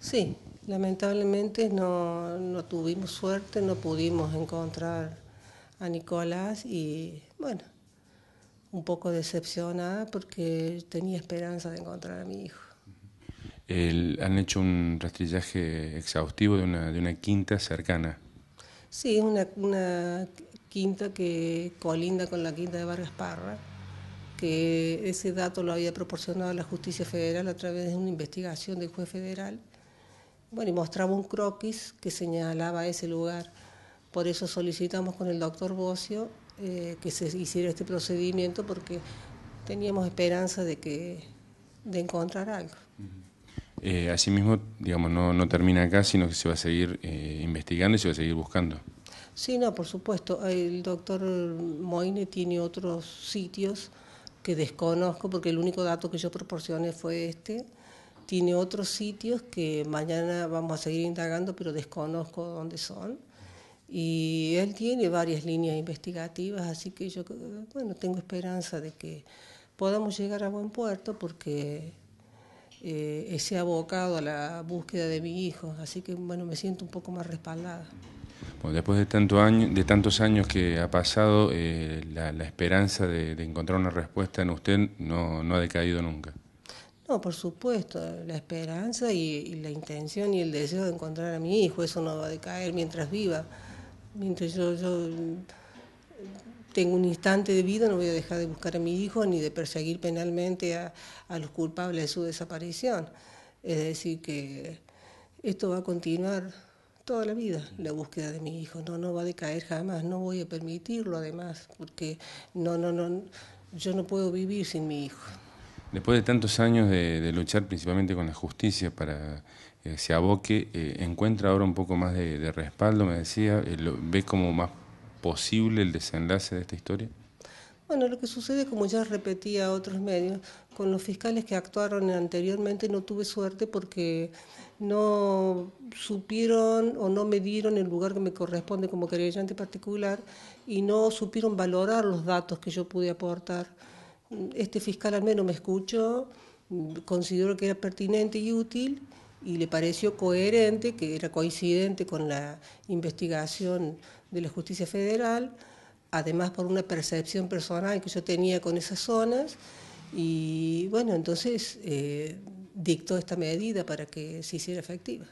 Sí, lamentablemente no, tuvimos suerte, no pudimos encontrar a Nicolás y bueno, un poco decepcionada porque tenía esperanza de encontrar a mi hijo. han hecho un rastrillaje exhaustivo de una, de una quinta cercana. Sí, una, una quinta que colinda con la quinta de Vargas Parra, que ese dato lo había proporcionado la justicia federal a través de una investigación del juez federal bueno, y mostraba un croquis que señalaba ese lugar. Por eso solicitamos con el doctor Bocio eh, que se hiciera este procedimiento porque teníamos esperanza de que de encontrar algo. Eh, asimismo, digamos, no, no, termina acá, sino que se va a seguir eh, investigando y se va a seguir buscando. Sí, no, por supuesto. El doctor Moine tiene otros sitios que desconozco porque el único dato que yo proporcioné fue este tiene otros sitios que mañana vamos a seguir indagando, pero desconozco dónde son. Y él tiene varias líneas investigativas, así que yo bueno, tengo esperanza de que podamos llegar a buen puerto porque eh, se ha abocado a la búsqueda de mi hijo, así que bueno, me siento un poco más respaldada. después de, tanto año, de tantos años que ha pasado, eh, la, esperanza de, encontrar una respuesta en usted no, no ha decaído nunca. No, por supuesto, la esperanza y, la intención y el deseo de encontrar a mi hijo, eso no va a decaer mientras viva. Mientras yo, yo tengo un instante de vida, no voy a dejar de buscar a mi hijo ni de perseguir penalmente a, a los culpables de su desaparición. Es decir, que esto va a continuar toda la vida, la búsqueda de mi hijo, no, no va a decaer jamás, no voy a permitirlo además, porque no, no, no, yo no puedo vivir sin mi hijo. Después de tantos años de, luchar principalmente con la justicia para que se aboque, eh, encuentra ahora un poco más de, respaldo, me decía, eh, ¿ve como más posible el desenlace de esta historia? Bueno, lo que sucede, como ya repetía a otros medios, con los fiscales que actuaron anteriormente no tuve suerte porque no supieron o no me dieron el lugar que me corresponde como querellante particular y no supieron valorar los datos que yo pude aportar. Este fiscal al menos me escuchó, consideró que era pertinente y útil y le pareció coherente, que era coincidente con la investigación de la justicia federal, además por una percepción personal que yo tenía con esas zonas. Y bueno, entonces eh, dictó esta medida para que se hiciera efectiva.